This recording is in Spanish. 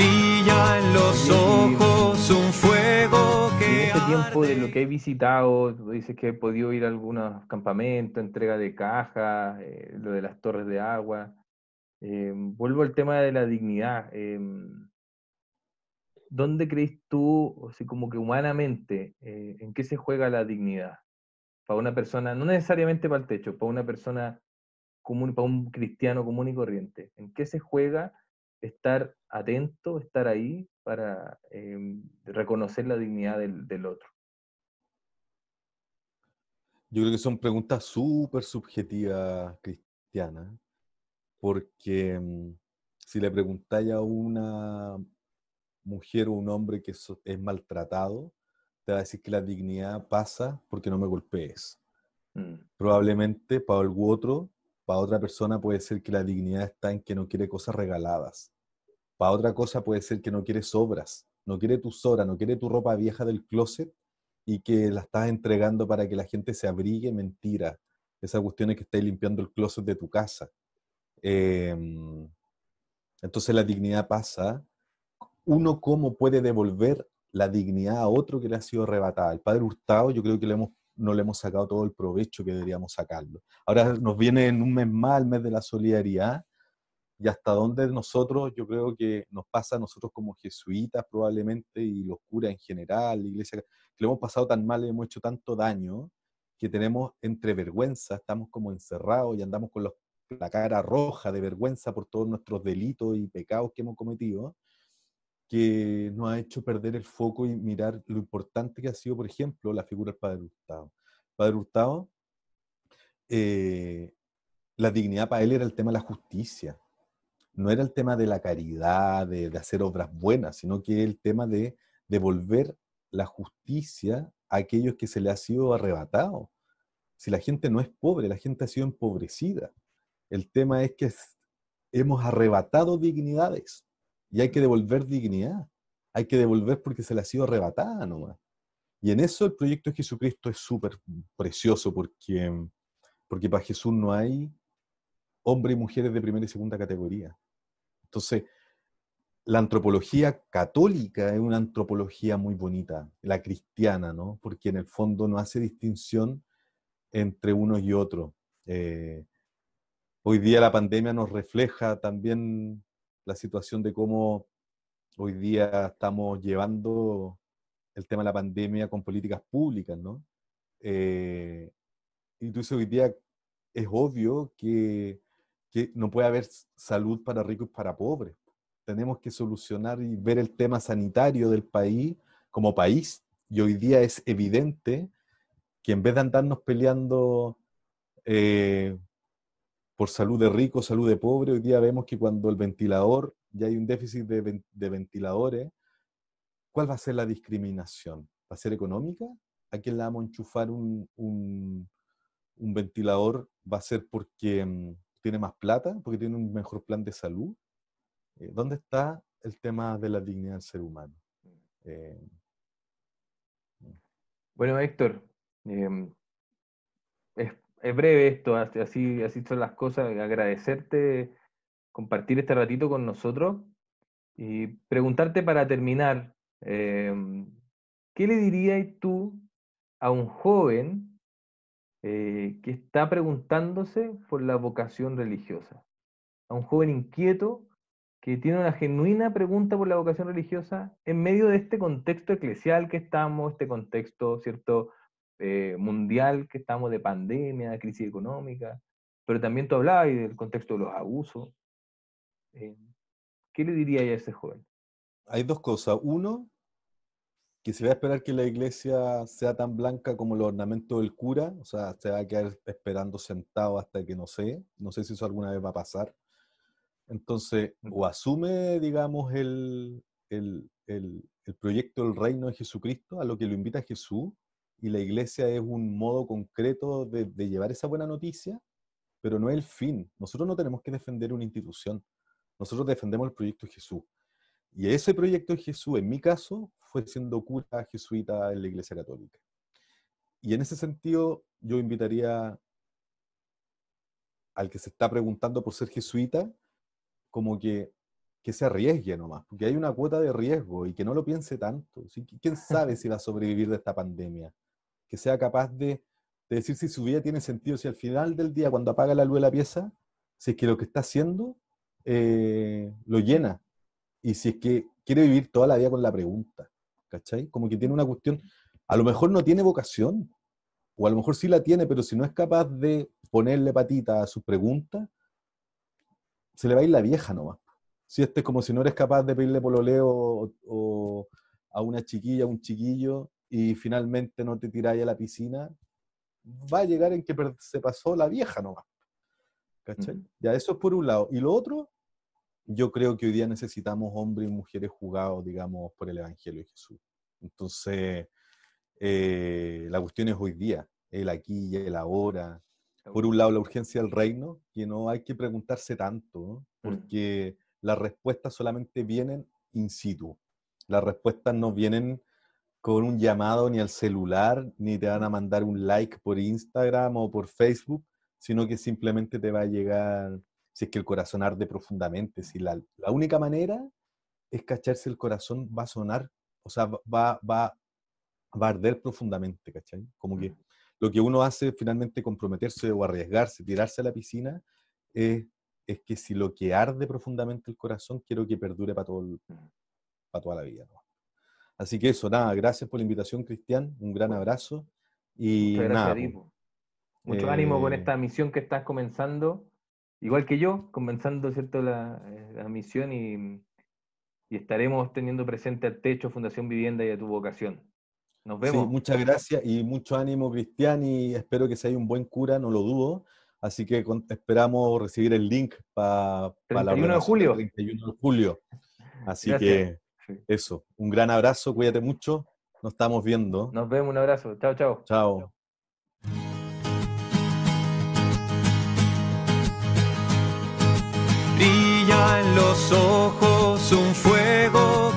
brilla en los ojos un fuego que. En este tiempo de lo que he visitado, dices que he podido ir a algunos campamentos, entrega de cajas, eh, lo de las torres de agua. Eh, vuelvo al tema de la dignidad. Em, ¿Dónde crees tú, o como que humanamente, eh, en qué se juega la dignidad? Para una persona, no necesariamente para el techo, para una persona común, para un cristiano común y corriente. ¿En qué se juega? estar atento, estar ahí para em, reconocer la dignidad del, otro. Yo creo que son preguntas súper subjetivas, Cristiana, porque mm, si le preguntáis a una mujer o un hombre que es maltratado, te va a decir que la dignidad pasa porque no me golpees. Mm. Probablemente para algún otro, para otra persona puede ser que la dignidad está en que no quiere cosas regaladas. Para otra cosa puede ser que no quieres sobras, no quiere tus obras, no quiere tu ropa vieja del closet y que la estás entregando para que la gente se abrigue, mentira. Esa cuestión es que estás limpiando el closet de tu casa. Em, entonces la dignidad pasa. Uno cómo puede devolver la dignidad a otro que le ha sido arrebatada. El padre Hurtado yo creo que no le hemos sacado todo el provecho que deberíamos sacarlo. Ahora nos viene en un mes más, el mes de la solidaridad, y hasta dónde nosotros, yo creo que nos pasa a nosotros como jesuitas probablemente y los curas en general, la iglesia, que lo hemos pasado tan mal hemos hecho tanto daño que tenemos entre vergüenza, estamos como encerrados y andamos con la cara roja de vergüenza por todos nuestros delitos y pecados que hemos cometido, que nos ha hecho perder el foco y mirar lo importante que ha sido, por ejemplo, la figura del Padre Hurtado. Padre Hurtado, eh, la dignidad para él era el tema de la justicia no era el tema de la caridad, de, hacer obras buenas, sino que el tema de devolver la justicia a aquellos que se le ha sido arrebatado. Si la gente no es pobre, la gente ha sido empobrecida. El tema es que hemos arrebatado dignidades y hay que devolver dignidad. Hay que devolver porque se le ha sido arrebatada nomás. Y en eso el proyecto de Jesucristo es súper precioso porque, porque para Jesús no hay hombres y mujeres de primera y segunda categoría. Entonces, la antropología católica es una antropología muy bonita, la cristiana, ¿no? Porque en el fondo no hace distinción entre unos y otros. Eh, hoy día la pandemia nos refleja también la situación de cómo hoy día estamos llevando el tema de la pandemia con políticas públicas, ¿no? Eh, hoy día es obvio que que no puede haber salud para ricos y para pobres. Tenemos que solucionar y ver el tema sanitario del país como país. Y hoy día es evidente que en vez de andarnos peleando eh, por salud de ricos, salud de pobre, hoy día vemos que cuando el ventilador, ya hay un déficit de, ventiladores, ¿cuál va a ser la discriminación? ¿Va a ser económica? ¿A quién le vamos a enchufar un ventilador? ¿Va a ser porque... Mm, tiene más plata, porque tiene un mejor plan de salud. Eh, ¿Dónde está el tema de la dignidad del ser humano? Eh, mm. bueno, Héctor, em, es, breve esto, así, así son las cosas, agradecerte compartir este ratito con nosotros y preguntarte para terminar, em, ¿qué le dirías tú a un joven eh, que está preguntándose por la vocación religiosa. A un joven inquieto que tiene una genuina pregunta por la vocación religiosa en medio de este contexto eclesial que estamos, este contexto, ¿cierto?, eh, mundial que estamos de pandemia, crisis económica, pero también tú hablabas del contexto de los abusos. Eh, ¿Qué le diría a ese joven? Hay dos cosas. Uno, que se va a esperar que la iglesia sea tan blanca como el ornamento del cura, o sea, se va a quedar esperando sentado hasta que no sé, no sé si eso alguna vez va a pasar. Entonces, mm. o asume, digamos, el, el, proyecto del reino de Jesucristo, a lo que lo invita Jesús, y la iglesia es un modo concreto de, de llevar esa buena noticia, pero no es el fin. Nosotros no tenemos que defender una institución, nosotros defendemos el proyecto de Jesús. Y ese proyecto de Jesús, en mi caso, fue siendo cura jesuita en la Iglesia Católica. Y en ese sentido, yo invitaría al que se está preguntando por ser jesuita, como que, que se arriesgue nomás, porque hay una cuota de riesgo y que no lo piense tanto. ¿Quién sabe si va a sobrevivir de esta pandemia? Que sea capaz de, de decir si su vida tiene sentido, si al final del día, cuando apaga la luz de la pieza, si es que lo que está haciendo eh, lo llena. Y si es que quiere vivir toda la vida con la pregunta. ¿cachai? Como que tiene una cuestión, a lo mejor no tiene vocación, o a lo mejor sí la tiene, pero si no es capaz de ponerle patita a sus preguntas, se le va a ir la vieja nomás. Si este es como si no eres capaz de pedirle pololeo a una chiquilla, a un chiquillo, y finalmente no te tiráis a la piscina, va a llegar en que se pasó la vieja nomás. ¿Cachai? Ya, eso es por un lado. Y lo otro yo creo que hoy día necesitamos hombres y mujeres jugados, digamos, por el Evangelio de Jesús. Entonces, eh, la cuestión es hoy día, el aquí y el ahora. Por un lado, la urgencia del reino, que no hay que preguntarse tanto, mm. porque las respuestas solamente vienen in situ. Las respuestas no vienen con un llamado ni al celular, ni te van a mandar un like por Instagram o por Facebook, sino que simplemente te va a llegar si es que el corazón arde profundamente. Si la, la única manera es cacharse el corazón va a sonar, o sea, va, va, a arder profundamente, ¿cachai? Como que lo que uno hace finalmente comprometerse o arriesgarse, tirarse a la piscina, es que si lo que arde profundamente el corazón, quiero que perdure para, todo para toda la vida. Así que eso, nada, gracias por la invitación, Cristian, un gran abrazo. Y nada, pues, Mucho ánimo con eh, esta misión que estás comenzando igual que yo, comenzando ¿cierto? La, eh, misión y, estaremos teniendo presente al techo, Fundación Vivienda y a tu vocación. Nos vemos. Sí, muchas gracias y mucho ánimo, Cristian, y espero que seas un buen cura, no lo dudo. Así que esperamos recibir el link para el la de julio. 31 de julio. Así que eso, un gran abrazo, cuídate mucho, nos estamos viendo. Nos vemos, un abrazo, chao, chao. Chao. en los ojos un fuego